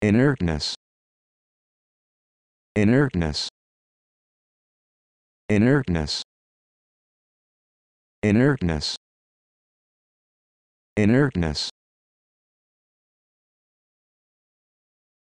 inertness inertness inertness inertness inertness